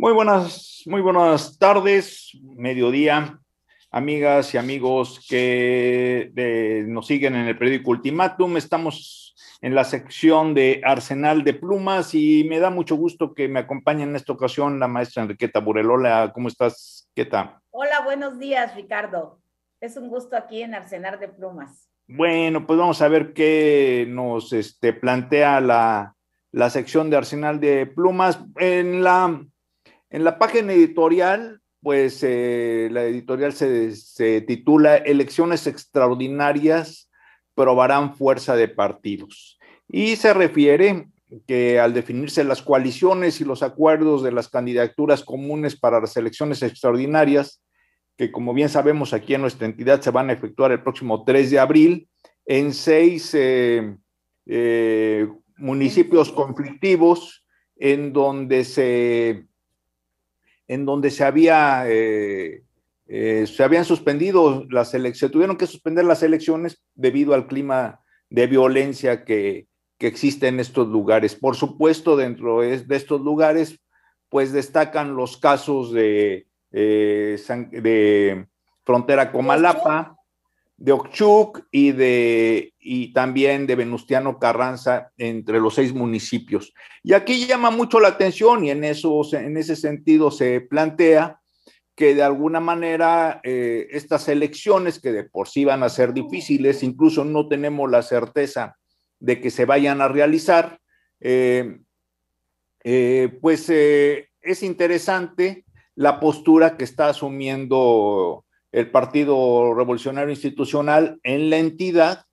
Muy buenas, muy buenas tardes, mediodía, amigas y amigos que nos siguen en el periódico Ultimatum. Estamos en la sección de Arsenal de Plumas y me da mucho gusto que me acompañe en esta ocasión la maestra Enriqueta Burelola. ¿cómo estás? ¿Qué tal? Hola, buenos días, Ricardo. Es un gusto aquí en Arsenal de Plumas. Bueno, pues vamos a ver qué nos este, plantea la, la sección de Arsenal de Plumas. En la en la página editorial, pues eh, la editorial se, titula Elecciones extraordinarias probarán fuerza de partidos. Y se refiere que al definirse las coaliciones y los acuerdos de las candidaturas comunes para las elecciones extraordinarias, que como bien sabemos aquí en nuestra entidad se van a efectuar el próximo 3 de abril en seis eh, eh, municipios conflictivos en donde se en donde se había... Eh, eh, se habían suspendido las elecciones, tuvieron que suspender las elecciones debido al clima de violencia que, existe en estos lugares. Por supuesto, dentro de, estos lugares, pues destacan los casos de, frontera eh, de Frontera de Ochuc y, de, también de Venustiano Carranza entre los seis municipios. Y aquí llama mucho la atención y en, en ese sentido se plantea que de alguna manera eh, estas elecciones que de por sí van a ser difíciles, incluso no tenemos la certeza de que se vayan a realizar, eh, eh, pues es interesante la postura que está asumiendo el Partido Revolucionario Institucional en la entidad,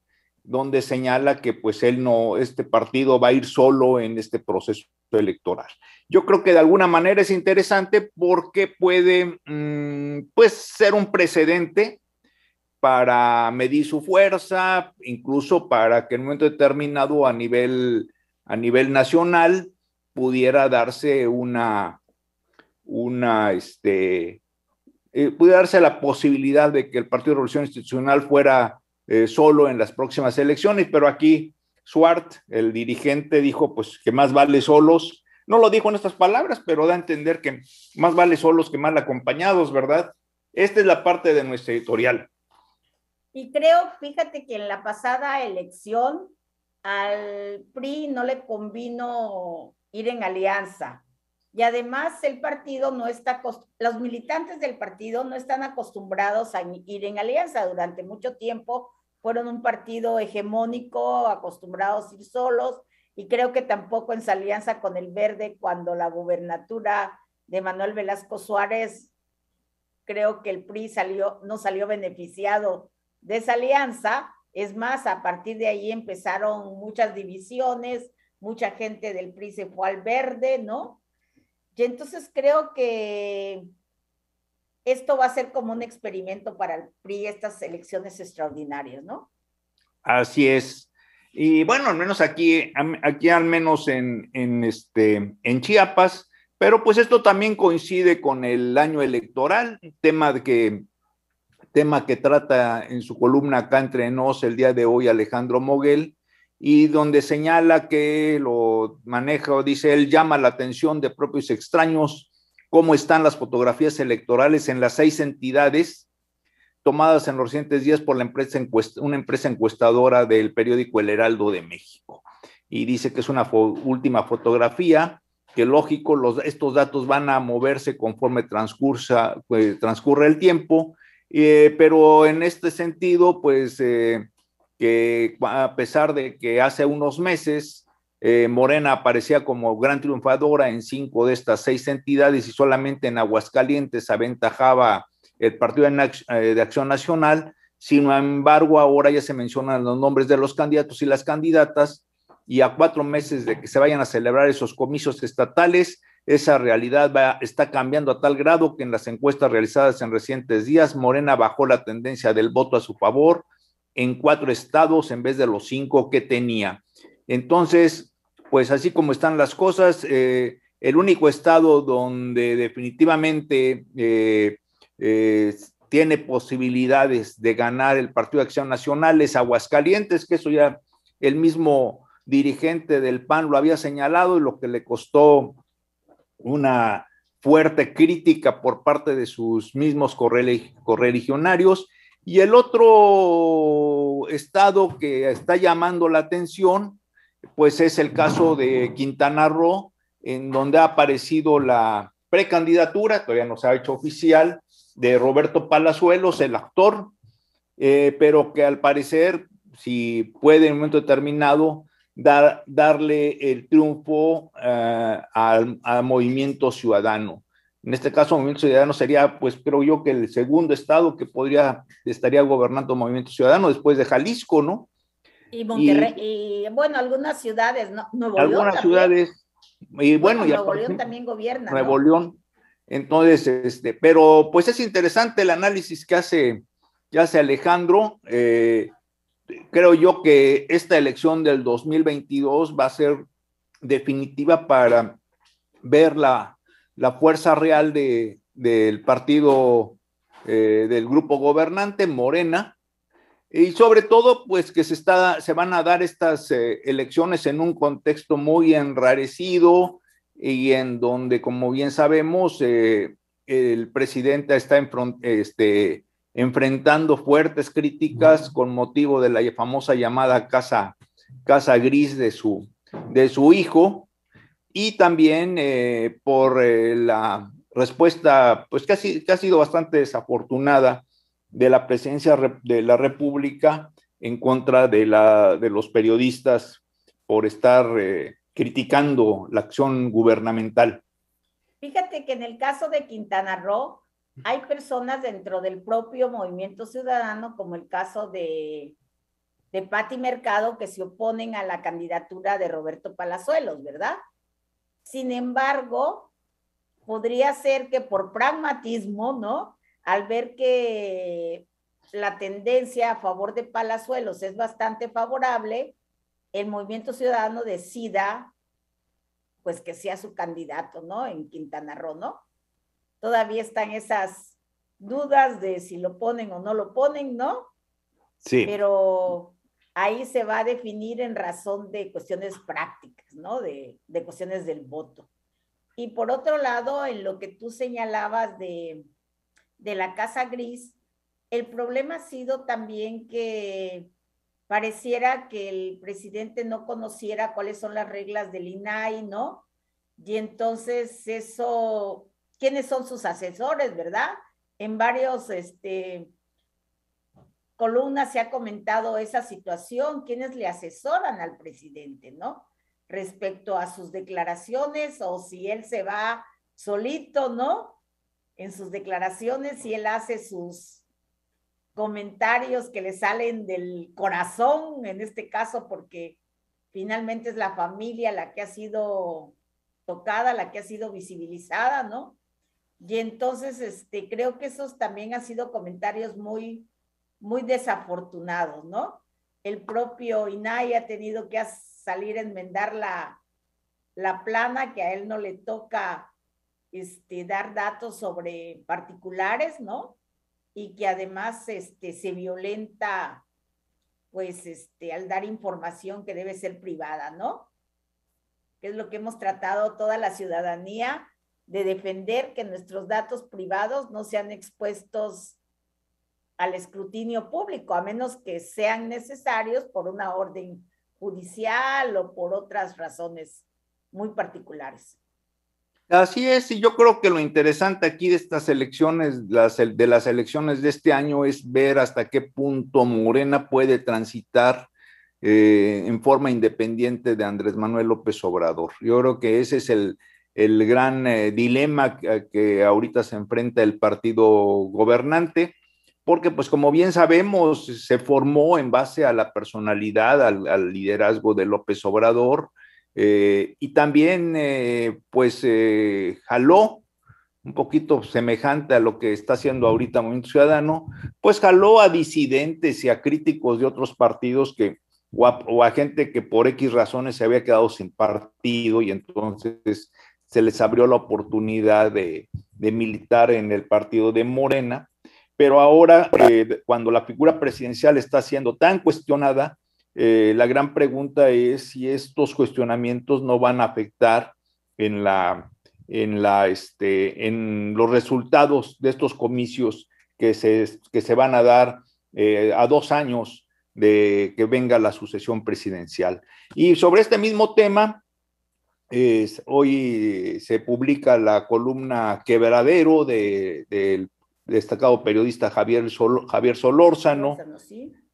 donde señala que pues él no, este partido va a ir solo en este proceso electoral. Yo creo que de alguna manera es interesante porque puede mm, pues ser un precedente para medir su fuerza, incluso para que en un momento determinado a nivel, a nivel nacional pudiera darse una, una, este, eh, pudiera darse la posibilidad de que el Partido de Revolución Institucional fuera eh, solo en las próximas elecciones, pero aquí Swart, el dirigente, dijo pues que más vale solos. No lo dijo en estas palabras, pero da a entender que más vale solos que mal acompañados, ¿verdad? Esta es la parte de nuestra editorial. Y creo, fíjate que en la pasada elección al PRI no le convino ir en alianza. Y además el partido no está, los militantes del partido no están acostumbrados a ir en alianza. Durante mucho tiempo fueron un partido hegemónico, acostumbrados a ir solos, y creo que tampoco en esa alianza con el verde, cuando la gubernatura de Manuel Velasco Suárez, creo que el PRI salió, no salió beneficiado de esa alianza. Es más, a partir de ahí empezaron muchas divisiones, mucha gente del PRI se fue al verde, ¿no? Y entonces creo que esto va a ser como un experimento para el PRI, estas elecciones extraordinarias, ¿no? Así es. Y bueno, al menos aquí, aquí al menos en, este, en Chiapas, pero pues esto también coincide con el año electoral, tema de que tema que trata en su columna acá entre nos el día de hoy Alejandro Moguel, y donde señala que lo maneja o dice, él llama la atención de propios extraños cómo están las fotografías electorales en las seis entidades tomadas en los recientes días por la empresa encuest una empresa encuestadora del periódico El Heraldo de México. Y dice que es una última fotografía, que lógico, los, estos datos van a moverse conforme transcursa, pues, transcurre el tiempo, eh, pero en este sentido, pues... Eh, que a pesar de que hace unos meses eh, Morena aparecía como gran triunfadora en cinco de estas seis entidades y solamente en Aguascalientes aventajaba el Partido eh, de Acción Nacional, sin embargo ahora ya se mencionan los nombres de los candidatos y las candidatas y a cuatro meses de que se vayan a celebrar esos comicios estatales, esa realidad va, está cambiando a tal grado que en las encuestas realizadas en recientes días, Morena bajó la tendencia del voto a su favor en cuatro estados en vez de los cinco que tenía. Entonces, pues así como están las cosas, eh, el único estado donde definitivamente eh, eh, tiene posibilidades de ganar el Partido de Acción Nacional es Aguascalientes, que eso ya el mismo dirigente del PAN lo había señalado y lo que le costó una fuerte crítica por parte de sus mismos correligionarios. Y el otro estado que está llamando la atención, pues es el caso de Quintana Roo, en donde ha aparecido la precandidatura, todavía no se ha hecho oficial, de Roberto Palazuelos, el actor, eh, pero que al parecer, si puede en un momento determinado, darle el triunfo eh, al movimiento ciudadano. En este caso, Movimiento Ciudadano sería, pues creo yo, que el segundo estado que podría, estaría gobernando Movimiento Ciudadano después de Jalisco, ¿no? Y Monterrey, y, bueno, algunas ciudades, ¿no? algunas ciudades, y bueno, también gobierna. Nuevo Entonces, este, pero pues es interesante el análisis que hace, ya sea Alejandro. Eh, creo yo que esta elección del 2022 va a ser definitiva para ver la, la fuerza real del partido eh, del grupo gobernante, Morena, y sobre todo, pues que se, está, se van a dar estas eh, elecciones en un contexto muy enrarecido y en donde, como bien sabemos, eh, el presidente está este, enfrentando fuertes críticas con motivo de la famosa llamada casa, casa gris de su, de su hijo, y también eh, por eh, la respuesta, pues que ha sido bastante desafortunada de la presencia de la República en contra de, la, de los periodistas por estar eh, criticando la acción gubernamental. Fíjate que en el caso de Quintana Roo hay personas dentro del propio movimiento ciudadano, como el caso de, de Patti Mercado, que se oponen a la candidatura de Roberto Palazuelos, ¿verdad? Sin embargo, podría ser que por pragmatismo, ¿no? Al ver que la tendencia a favor de Palazuelos es bastante favorable, el movimiento ciudadano decida pues que sea su candidato, ¿no? En Quintana Roo, ¿no? Todavía están esas dudas de si lo ponen o no lo ponen, ¿no? Sí. Pero ahí se va a definir en razón de cuestiones prácticas, ¿no? De, cuestiones del voto. Y por otro lado, en lo que tú señalabas de, la Casa Gris, el problema ha sido también que pareciera que el presidente no conociera cuáles son las reglas del INAI, ¿no? Y entonces eso, ¿quiénes son sus asesores, verdad? En varios este, Columna se ha comentado esa situación, quienes le asesoran al presidente, ¿no? Respecto a sus declaraciones o si él se va solito, ¿no? En sus declaraciones, si él hace sus comentarios que le salen del corazón, en este caso, porque finalmente es la familia la que ha sido tocada, la que ha sido visibilizada, ¿no? Y entonces, este, creo que esos también han sido comentarios muy muy desafortunados, ¿no? El propio INAI ha tenido que salir a enmendar la, la plana, que a él no le toca este, dar datos sobre particulares, ¿no? Y que además este, se violenta, pues, este, al dar información que debe ser privada, ¿no? Que es lo que hemos tratado toda la ciudadanía de defender que nuestros datos privados no sean expuestos al escrutinio público, a menos que sean necesarios por una orden judicial o por otras razones muy particulares. Así es, y yo creo que lo interesante aquí de estas elecciones, las, de las elecciones de este año, es ver hasta qué punto Morena puede transitar eh, en forma independiente de Andrés Manuel López Obrador. Yo creo que ese es el, el gran eh, dilema que, ahorita se enfrenta el partido gobernante porque pues como bien sabemos, se formó en base a la personalidad, al, liderazgo de López Obrador, eh, y también eh, pues eh, jaló un poquito semejante a lo que está haciendo ahorita Movimiento Ciudadano, pues jaló a disidentes y a críticos de otros partidos que, o a, gente que por X razones se había quedado sin partido y entonces se les abrió la oportunidad de militar en el partido de Morena. Pero ahora, eh, cuando la figura presidencial está siendo tan cuestionada, eh, la gran pregunta es si estos cuestionamientos no van a afectar en, la, en, la, este, en los resultados de estos comicios que se, que se van a dar eh, a dos años de que venga la sucesión presidencial. Y sobre este mismo tema, hoy se publica la columna Quebradero del de, destacado periodista Javier, Javier Solórzano,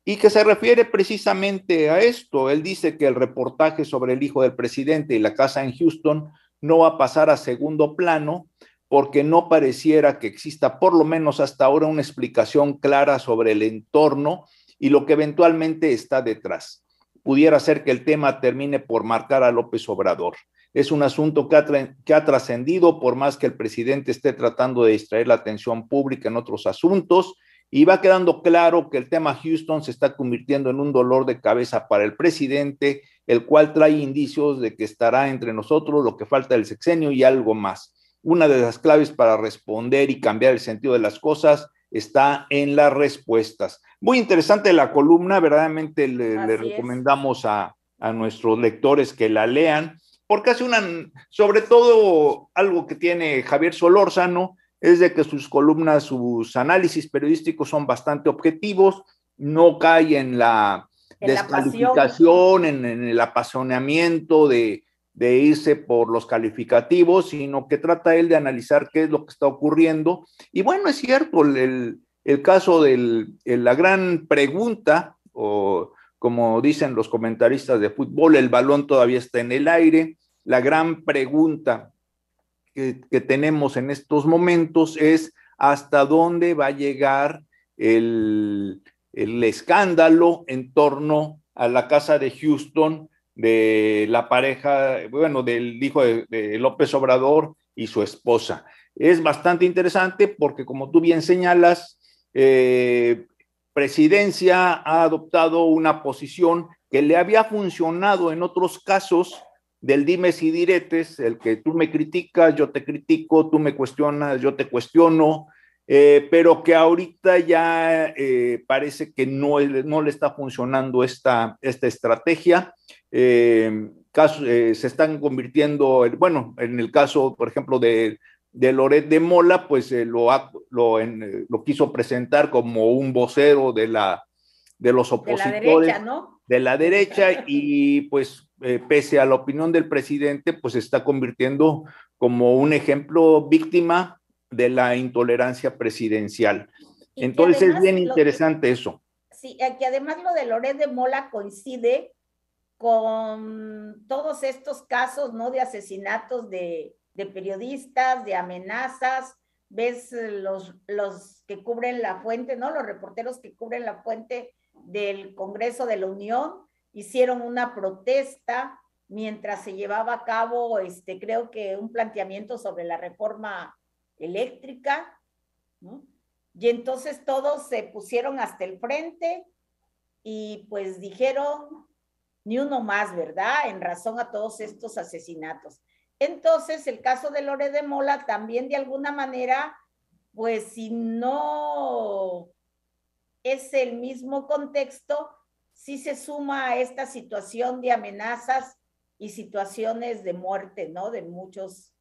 y que se refiere precisamente a esto. Él dice que el reportaje sobre el hijo del presidente y la casa en Houston no va a pasar a segundo plano porque no pareciera que exista, por lo menos hasta ahora, una explicación clara sobre el entorno y lo que eventualmente está detrás pudiera ser que el tema termine por marcar a López Obrador. Es un asunto que ha, trascendido por más que el presidente esté tratando de distraer la atención pública en otros asuntos y va quedando claro que el tema Houston se está convirtiendo en un dolor de cabeza para el presidente, el cual trae indicios de que estará entre nosotros lo que falta del sexenio y algo más. Una de las claves para responder y cambiar el sentido de las cosas está en las respuestas. Muy interesante la columna, verdaderamente le, recomendamos a, nuestros lectores que la lean, porque hace una, sobre todo algo que tiene Javier Solórzano, es de que sus columnas, sus análisis periodísticos son bastante objetivos, no cae en la descalificación, en, el apasionamiento de, de irse por los calificativos, sino que trata él de analizar qué es lo que está ocurriendo. Y bueno, es cierto, el, el caso de la gran pregunta, o como dicen los comentaristas de fútbol, el balón todavía está en el aire, la gran pregunta que, tenemos en estos momentos es hasta dónde va a llegar el, el escándalo en torno a la casa de Houston de la pareja, bueno, del hijo de, López Obrador y su esposa. Es bastante interesante porque, como tú bien señalas, eh, presidencia ha adoptado una posición que le había funcionado en otros casos del dimes y diretes, el que tú me criticas, yo te critico, tú me cuestionas, yo te cuestiono, eh, pero que ahorita ya eh, parece que no, no le está funcionando esta, esta estrategia. Eh, eh, se están convirtiendo, bueno, en el caso, por ejemplo, de, de Loret de Mola, pues eh, lo, lo, lo, quiso presentar como un vocero de, la, de los opositores. De la derecha, y pues pese a la opinión del presidente, pues se está convirtiendo como un ejemplo víctima de la intolerancia presidencial. Entonces es bien interesante eso. Sí, aquí además lo de Loret de Mola coincide con todos estos casos, ¿no? De asesinatos de, periodistas, de amenazas, ves los, los que cubren la fuente, ¿no? Los reporteros que cubren la fuente del Congreso de la Unión hicieron una protesta mientras se llevaba a cabo, este, creo que un planteamiento sobre la reforma eléctrica, Y entonces todos se pusieron hasta el frente y pues dijeron ni uno más, ¿verdad? En razón a todos estos asesinatos. Entonces, el caso de Lore de Mola también de alguna manera, pues si no es el mismo contexto, sí se suma a esta situación de amenazas y situaciones de muerte, ¿no? De muchos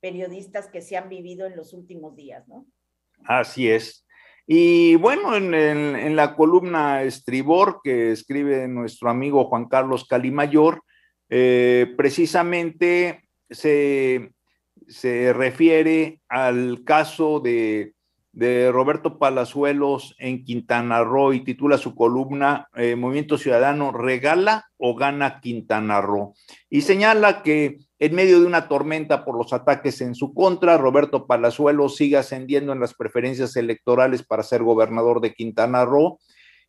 periodistas que se han vivido en los últimos días, ¿no? Así es. Y bueno, en, la columna Estribor que escribe nuestro amigo Juan Carlos Calimayor, eh, precisamente se, refiere al caso de, Roberto Palazuelos en Quintana Roo y titula su columna eh, Movimiento Ciudadano, regala o gana Quintana Roo. Y señala que en medio de una tormenta por los ataques en su contra, Roberto Palazuelo sigue ascendiendo en las preferencias electorales para ser gobernador de Quintana Roo.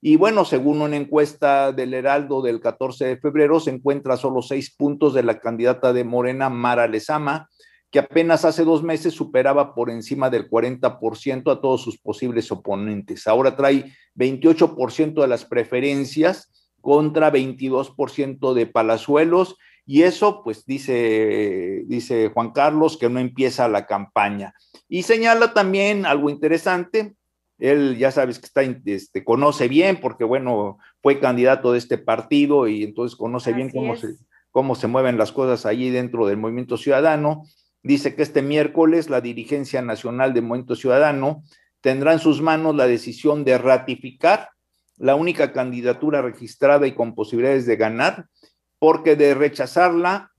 Y bueno, según una encuesta del Heraldo del 14 de febrero, se encuentra a solo seis puntos de la candidata de Morena, Mara Lezama, que apenas hace dos meses superaba por encima del 40% a todos sus posibles oponentes. Ahora trae 28% de las preferencias contra 22% de Palazuelos y eso, pues dice, dice Juan Carlos, que no empieza la campaña. Y señala también algo interesante, él ya sabes que está, este, conoce bien, porque bueno, fue candidato de este partido y entonces conoce bien cómo se, cómo se, mueven las cosas allí dentro del movimiento ciudadano. Dice que este miércoles la dirigencia nacional del movimiento ciudadano tendrá en sus manos la decisión de ratificar la única candidatura registrada y con posibilidades de ganar porque de rechazarla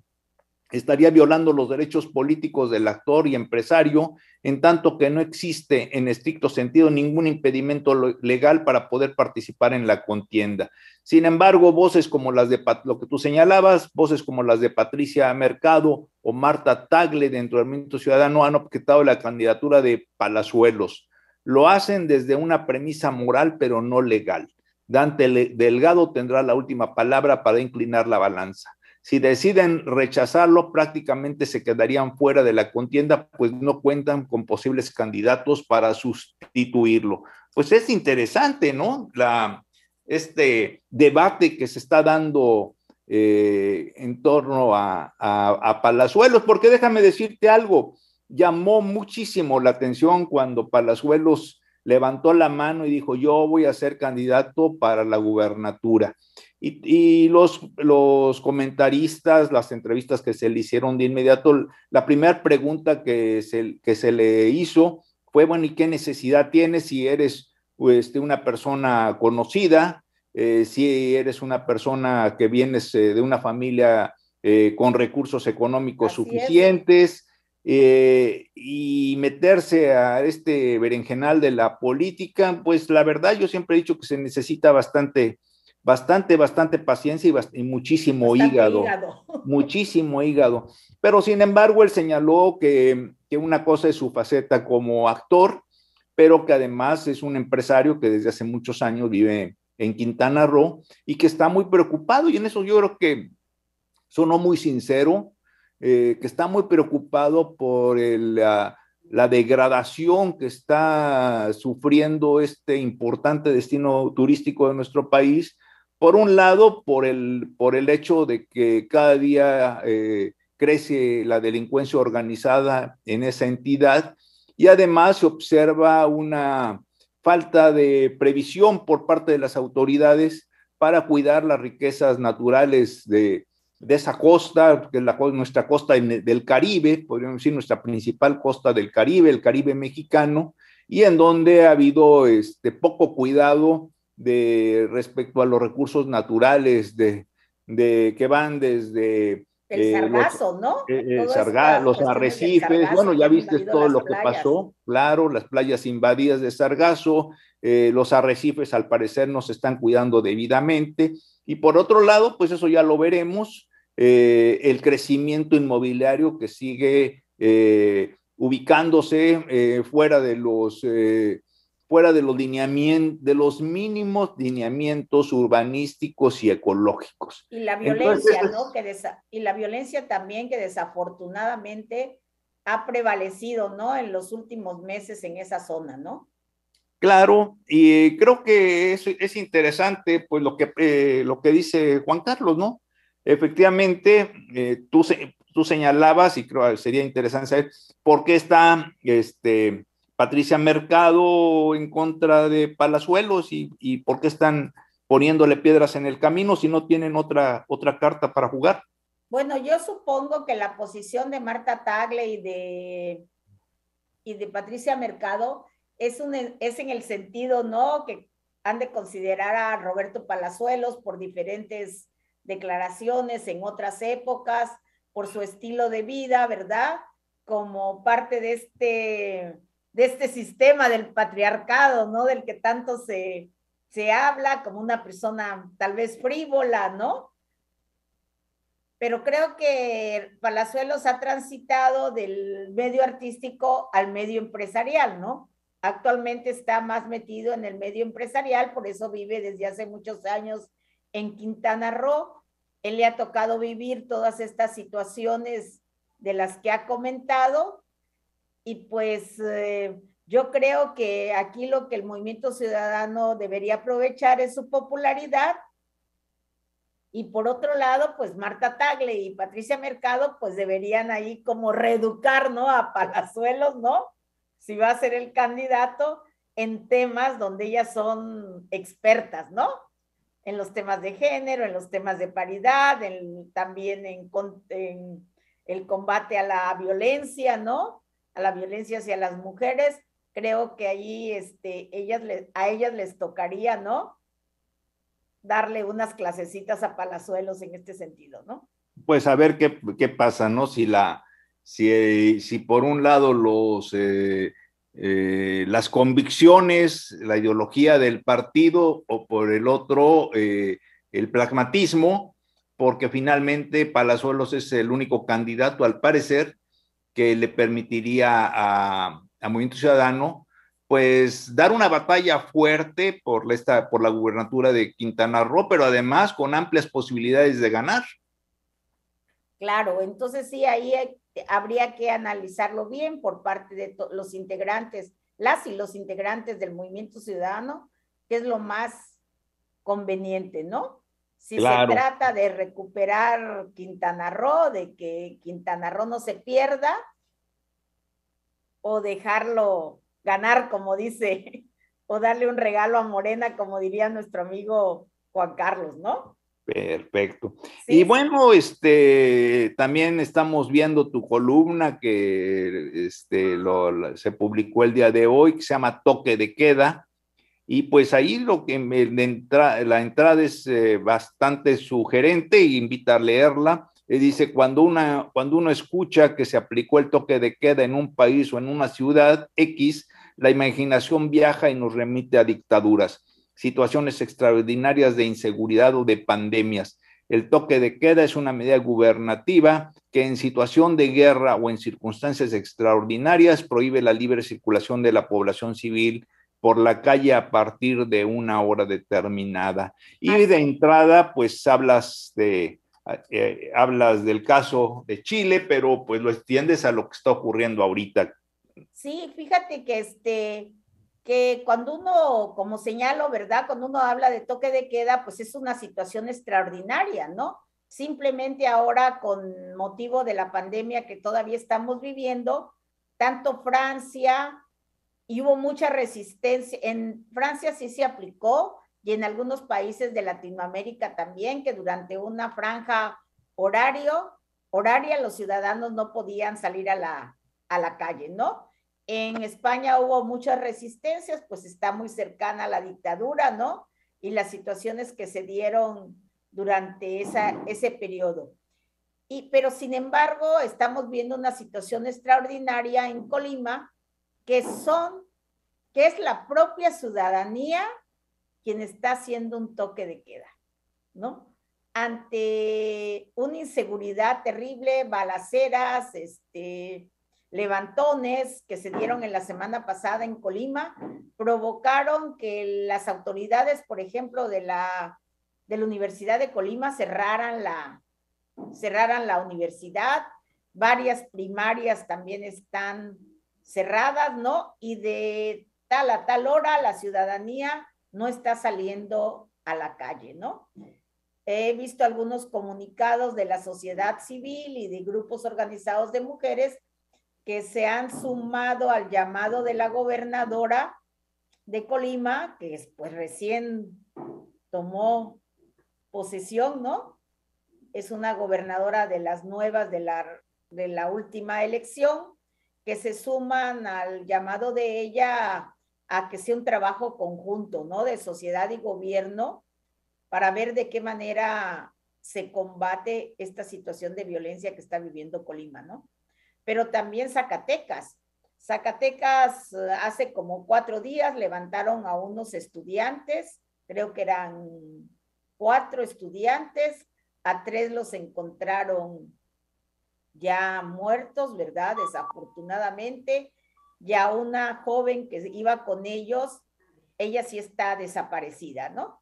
estaría violando los derechos políticos del actor y empresario, en tanto que no existe en estricto sentido ningún impedimento legal para poder participar en la contienda. Sin embargo, voces como las de lo que tú señalabas, voces como las de Patricia Mercado o Marta Tagle dentro del Movimiento Ciudadano han objetado la candidatura de Palazuelos. Lo hacen desde una premisa moral, pero no legal. Dante Delgado tendrá la última palabra para inclinar la balanza. Si deciden rechazarlo, prácticamente se quedarían fuera de la contienda, pues no cuentan con posibles candidatos para sustituirlo. Pues es interesante, ¿no? La, este debate que se está dando eh, en torno a, Palazuelos, porque déjame decirte algo, llamó muchísimo la atención cuando Palazuelos levantó la mano y dijo, yo voy a ser candidato para la gubernatura. Y, los, comentaristas, las entrevistas que se le hicieron de inmediato, la primera pregunta que se, que se le hizo fue, bueno, ¿y qué necesidad tienes si eres este, una persona conocida, eh, si eres una persona que vienes eh, de una familia eh, con recursos económicos suficientes, eh, y meterse a este berenjenal de la política, pues la verdad yo siempre he dicho que se necesita bastante, bastante, bastante paciencia y, muchísimo hígado, hígado, muchísimo hígado. Pero sin embargo, él señaló que, que una cosa es su faceta como actor, pero que además es un empresario que desde hace muchos años vive en Quintana Roo y que está muy preocupado y en eso yo creo que sonó muy sincero, eh, que está muy preocupado por la, degradación que está sufriendo este importante destino turístico de nuestro país. Por un lado, por el, por el hecho de que cada día eh, crece la delincuencia organizada en esa entidad y además se observa una falta de previsión por parte de las autoridades para cuidar las riquezas naturales de, de esa costa, que es nuestra costa del Caribe, podríamos decir nuestra principal costa del Caribe, el Caribe mexicano, y en donde ha habido este, poco cuidado de, respecto a los recursos naturales de, que van desde... El eh, sargazo, eh, eh, los, ¿no? los arrecifes, bueno, ya viste todo lo que pasó, claro, las playas invadidas de sargazo, los arrecifes al parecer no se están cuidando debidamente, y por otro lado, pues eso ya lo veremos, eh, el crecimiento inmobiliario que sigue eh, ubicándose eh, fuera de los fuera de los lineamientos, de los mínimos lineamientos urbanísticos y ecológicos. Y la violencia, ¿no? y la violencia también que desafortunadamente ha prevalecido, ¿no? En los últimos meses en esa zona, ¿no? Claro, y creo que es, es interesante, pues, lo que, lo que dice Juan Carlos, ¿no? Efectivamente, eh, tú, tú señalabas, y creo que sería interesante saber por qué está este, Patricia Mercado en contra de Palazuelos y, por qué están poniéndole piedras en el camino si no tienen otra, otra carta para jugar. Bueno, yo supongo que la posición de Marta Tagle y de, y de Patricia Mercado es, un, es en el sentido, ¿no? Que han de considerar a Roberto Palazuelos por diferentes declaraciones en otras épocas por su estilo de vida, ¿verdad? Como parte de este, de este sistema del patriarcado, ¿no? Del que tanto se, se habla como una persona tal vez frívola, ¿no? Pero creo que Palazuelos ha transitado del medio artístico al medio empresarial, ¿no? Actualmente está más metido en el medio empresarial, por eso vive desde hace muchos años en Quintana Roo. Él le ha tocado vivir todas estas situaciones de las que ha comentado y pues eh, yo creo que aquí lo que el movimiento ciudadano debería aprovechar es su popularidad y por otro lado, pues Marta Tagle y Patricia Mercado, pues deberían ahí como reeducar, ¿no? A Palazuelos, ¿no? Si va a ser el candidato en temas donde ellas son expertas, ¿no? en los temas de género, en los temas de paridad, también en, el combate a la violencia, ¿no? A la violencia hacia las mujeres. Creo que ahí este, ellas a ellas les tocaría, ¿no? Darle unas clasecitas a Palazuelos en este sentido, ¿no? Pues a ver qué, qué pasa, ¿no? Si la, si, si por un lado los eh, eh, las convicciones, la ideología del partido o por el otro eh, el pragmatismo, porque finalmente Palazuelos es el único candidato, al parecer, que le permitiría a, Movimiento Ciudadano pues dar una batalla fuerte por, esta, por la gubernatura de Quintana Roo, pero además con amplias posibilidades de ganar. Claro, entonces sí, ahí hay, eh, habría que analizarlo bien por parte de los integrantes, las y los integrantes del movimiento ciudadano, que es lo más conveniente, ¿no? Si se trata de recuperar Quintana Roo, de que Quintana Roo no se pierda, o dejarlo ganar, como dice, o darle un regalo a Morena, como diría nuestro amigo Juan Carlos, ¿no? Perfecto. y bueno, este también estamos viendo tu columna que este, lo, se publicó el día de hoy, que se llama Toque de Queda. Y pues ahí lo que la entrada es eh, bastante sugerente e invita a leerla. Eh, dice, cuando, una, cuando uno escucha que se aplicó el toque de queda en un país o en una ciudad X, la imaginación viaja y nos remite a dictaduras situaciones extraordinarias de inseguridad o de pandemias. El toque de queda es una medida gubernativa que en situación de guerra o en circunstancias extraordinarias prohíbe la libre circulación de la población civil por la calle a partir de una hora determinada. Y de entrada, pues hablas de, eh, hablas del caso de Chile, pero pues lo extiendes a lo que está ocurriendo ahorita. Sí, fíjate que este, que cuando uno, como señalo, ¿verdad? Cuando uno habla de toque de queda, pues es una situación extraordinaria, ¿no? Simplemente ahora con motivo de la pandemia que todavía estamos viviendo, tanto Francia, y hubo mucha resistencia, en Francia sí se aplicó y en algunos países de Latinoamérica también, que durante una franja horario, horaria los ciudadanos no podían salir a la, a la calle, ¿no? En España hubo muchas resistencias, pues está muy cercana a la dictadura, ¿no? Y las situaciones que se dieron durante esa, ese periodo. Y, pero sin embargo, estamos viendo una situación extraordinaria en Colima, que son, que es la propia ciudadanía quien está haciendo un toque de queda, ¿no? Ante una inseguridad terrible, balaceras, este, levantones que se dieron en la semana pasada en Colima provocaron que las autoridades, por ejemplo, de la, de la Universidad de Colima cerraran la, cerraran la universidad. Varias primarias también están cerradas, ¿no? Y de tal a tal hora la ciudadanía no está saliendo a la calle, ¿no? He visto algunos comunicados de la sociedad civil y de grupos organizados de mujeres que se han sumado al llamado de la gobernadora de Colima, que es, pues recién tomó posesión, ¿no? Es una gobernadora de las nuevas de la, de la última elección, que se suman al llamado de ella a que sea un trabajo conjunto, ¿no? De sociedad y gobierno para ver de qué manera se combate esta situación de violencia que está viviendo Colima, ¿no? pero también Zacatecas. Zacatecas eh, hace como cuatro días levantaron a unos estudiantes, creo que eran cuatro estudiantes, a tres los encontraron ya muertos, ¿verdad? Desafortunadamente, ya una joven que iba con ellos, ella sí está desaparecida, ¿no?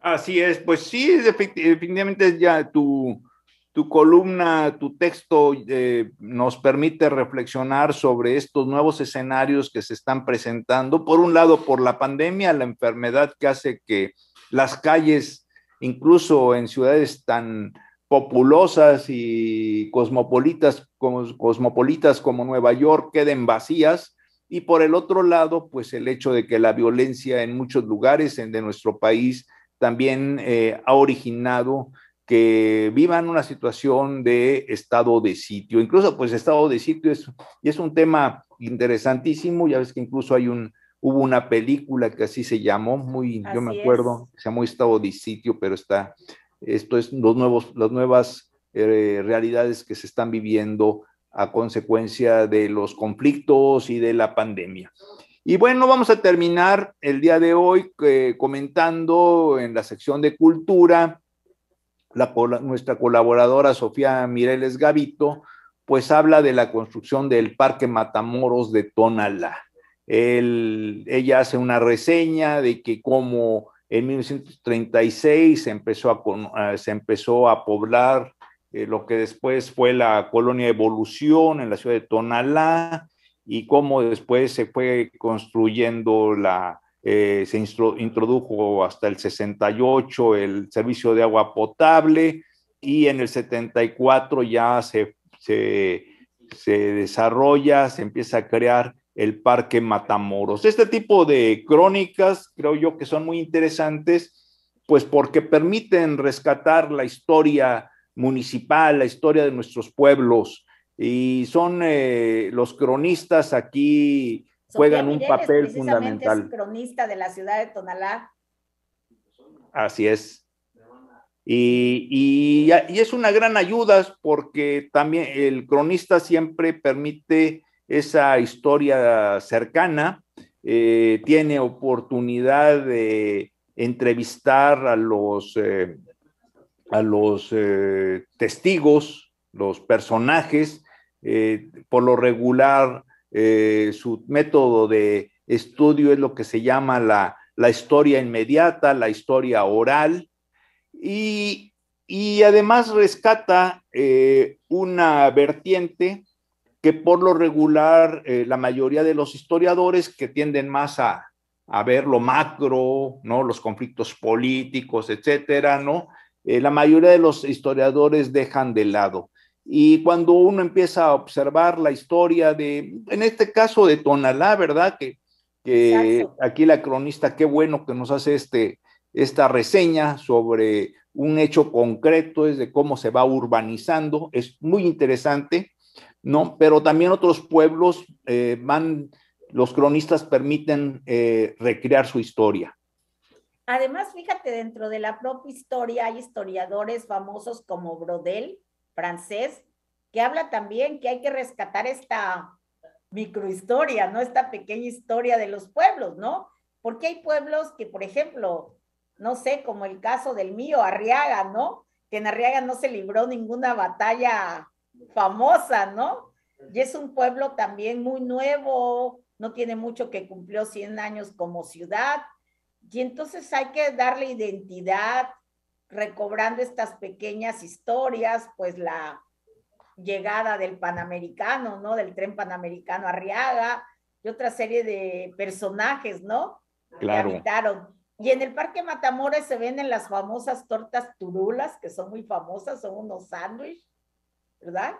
Así es, pues sí, definitivamente ya tu, tu columna, tu texto eh, nos permite reflexionar sobre estos nuevos escenarios que se están presentando. Por un lado, por la pandemia, la enfermedad que hace que las calles, incluso en ciudades tan populosas y cosmopolitas como, cosmopolitas como Nueva York, queden vacías. Y por el otro lado, pues el hecho de que la violencia en muchos lugares de nuestro país también eh, ha originado que vivan una situación de estado de sitio. Incluso, pues, estado de sitio es, y es un tema interesantísimo. Ya ves que incluso hay un, hubo una película que así se llamó, muy, yo me acuerdo, se llamó Estado de Sitio, pero está, esto es los nuevos, las nuevas eh, realidades que se están viviendo a consecuencia de los conflictos y de la pandemia. Y bueno, vamos a terminar el día de hoy eh, comentando en la sección de cultura nuestra colaboradora Sofía Mireles Gavito, pues habla de la construcción del Parque Matamoros de Tonalá. ella hace una reseña de que como en 1936 se empezó a, se empezó a poblar eh, lo que después fue la colonia Evolución en la ciudad de Tonalá y cómo después se fue construyendo la, eh, se introdujo hasta el 68 el servicio de agua potable y en el 74 ya se, se, desarrolla, se empieza a crear el Parque Matamoros. Este tipo de crónicas creo yo que son muy interesantes, pues porque permiten rescatar la historia municipal, la historia de nuestros pueblos, y son eh, los cronistas aquí juegan un papel fundamental. Es cronista de la ciudad de Tonalá. Así es. Y, es una gran ayuda porque también el cronista siempre permite esa historia cercana, eh, tiene oportunidad de entrevistar a los, eh, a los eh, testigos, los personajes, por lo regular eh, su método de estudio es lo que se llama la, historia inmediata, la historia oral, y, además rescata eh, una vertiente que por lo regular eh, la mayoría de los historiadores que tienden más a, ver lo macro, ¿no? los conflictos políticos, etcétera, ¿no? la mayoría de los historiadores dejan de lado. Y cuando uno empieza a observar la historia de, en este caso de Tonalá, ¿verdad? Que, que aquí la cronista, qué bueno que nos hace este, esta reseña sobre un hecho concreto, es de cómo se va urbanizando, es muy interesante, ¿no? Pero también otros pueblos eh, van, los cronistas permiten eh, recrear su historia. Además, fíjate, dentro de la propia historia hay historiadores famosos como Brodel, francés, que habla también que hay que rescatar esta microhistoria, ¿no? Esta pequeña historia de los pueblos, ¿no? Porque hay pueblos que, por ejemplo, no sé, como el caso del mío, Arriaga, ¿no? Que en Arriaga no se libró ninguna batalla famosa, ¿no? Y es un pueblo también muy nuevo, no tiene mucho que cumplió 100 años como ciudad. Y entonces hay que darle identidad, recobrando estas pequeñas historias, pues la llegada del Panamericano, ¿no? Del tren Panamericano Arriaga y otra serie de personajes, ¿no? Claro. Y en el Parque Matamoros se venden las famosas tortas turulas, que son muy famosas, son unos sándwiches, ¿verdad?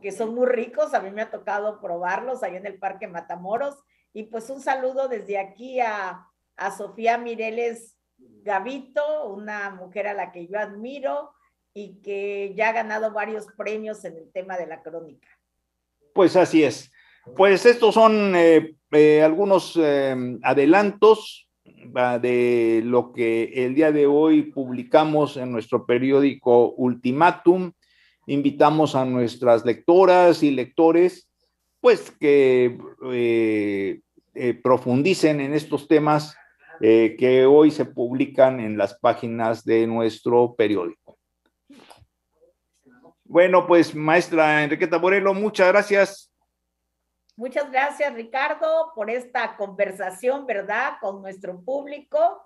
Que son muy ricos, a mí me ha tocado probarlos ahí en el Parque Matamoros. Y pues un saludo desde aquí a, a Sofía Mireles Gavito, una mujer a la que yo admiro y que ya ha ganado varios premios en el tema de la crónica. Pues así es. Pues estos son eh, eh, algunos em, adelantos ah, de lo que el día de hoy publicamos en nuestro periódico Ultimatum, Invitamos a nuestras lectoras y lectores, pues que eh, profundicen en estos temas eh, que hoy se publican en las páginas de nuestro periódico. Bueno, pues maestra Enriqueta Morelo, muchas gracias. Muchas gracias, Ricardo, por esta conversación, ¿verdad?, con nuestro público,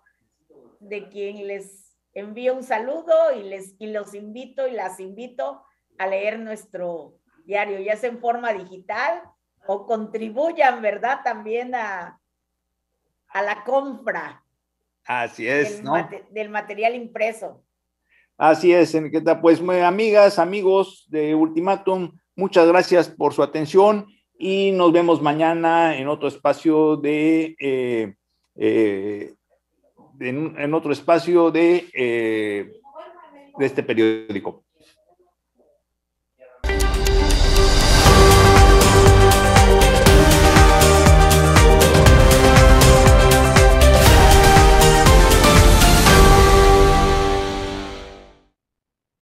de quien les envío un saludo y, les, y los invito y las invito a leer nuestro diario, ya sea en forma digital o contribuyan, ¿verdad?, también a, a la compra. Así es, del, ¿no? del material impreso. Así es, Enriqueta. Pues, amigas, amigos de Ultimatum, muchas gracias por su atención y nos vemos mañana en otro espacio de. Eh, eh, en, otro espacio de, eh, de este periódico.